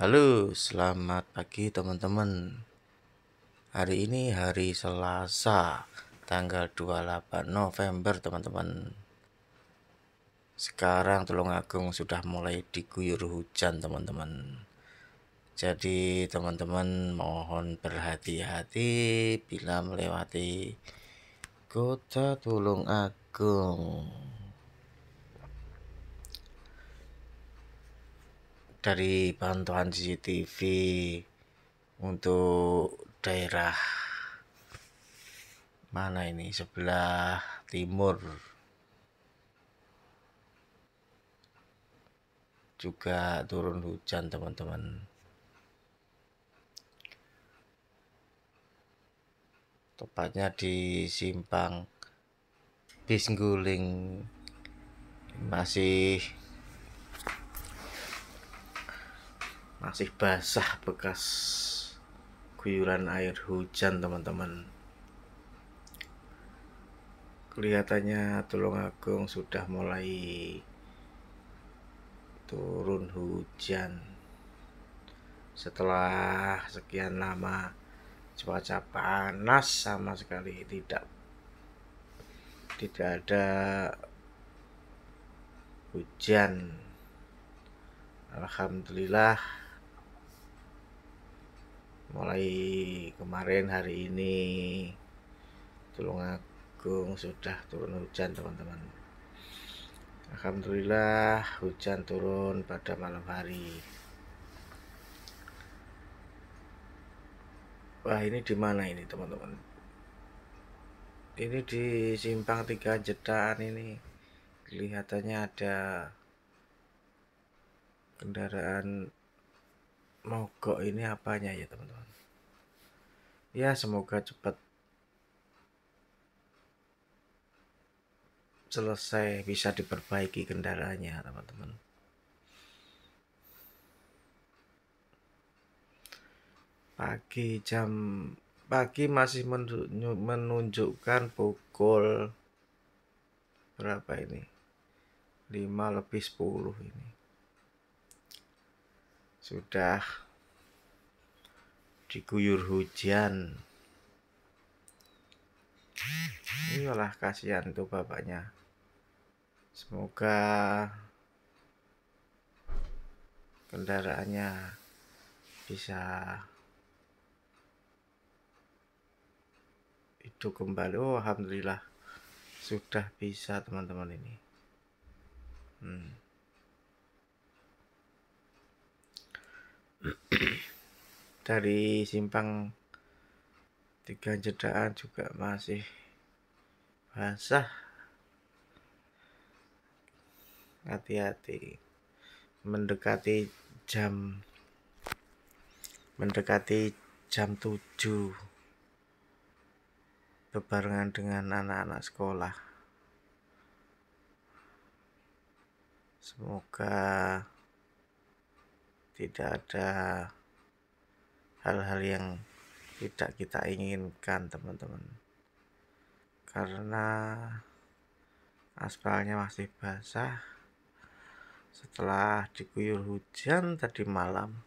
Halo, selamat pagi teman-teman. Hari ini hari Selasa, tanggal 28 November, teman-teman. Sekarang Tulungagung sudah mulai diguyur hujan, teman-teman. Jadi, teman-teman mohon berhati-hati bila melewati kota Tulungagung. dari bantuan CCTV untuk daerah mana ini sebelah timur juga turun hujan teman-teman tepatnya di simpang Bisguling masih masih basah bekas guyuran air hujan teman-teman kelihatannya Tulungagung sudah mulai turun hujan setelah sekian lama cuaca panas sama sekali tidak tidak ada hujan Alhamdulillah mulai kemarin hari ini Tulungagung sudah turun hujan teman-teman Alhamdulillah hujan turun pada malam hari Wah ini di mana ini teman-teman ini di simpang tiga jedaan ini kelihatannya ada kendaraan mogok ini apanya ya teman-teman ya semoga cepat selesai bisa diperbaiki kendaraannya teman-teman pagi jam pagi masih menunjukkan pukul berapa ini 5 lebih 10 ini sudah diguyur hujan iyalah kasihan tuh bapaknya semoga kendaraannya bisa itu kembali oh alhamdulillah sudah bisa teman-teman ini hmm. dari simpang tiga jedaan juga masih basah hati-hati mendekati jam mendekati jam 7 bebarengan dengan anak-anak sekolah semoga tidak ada hal-hal yang tidak kita inginkan teman-teman karena aspalnya masih basah setelah diguyur hujan tadi malam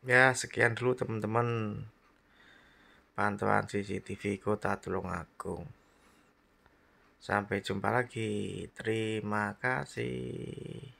ya sekian dulu teman-teman pantauan CCTV Kota Tulungagung Sampai jumpa lagi. Terima kasih.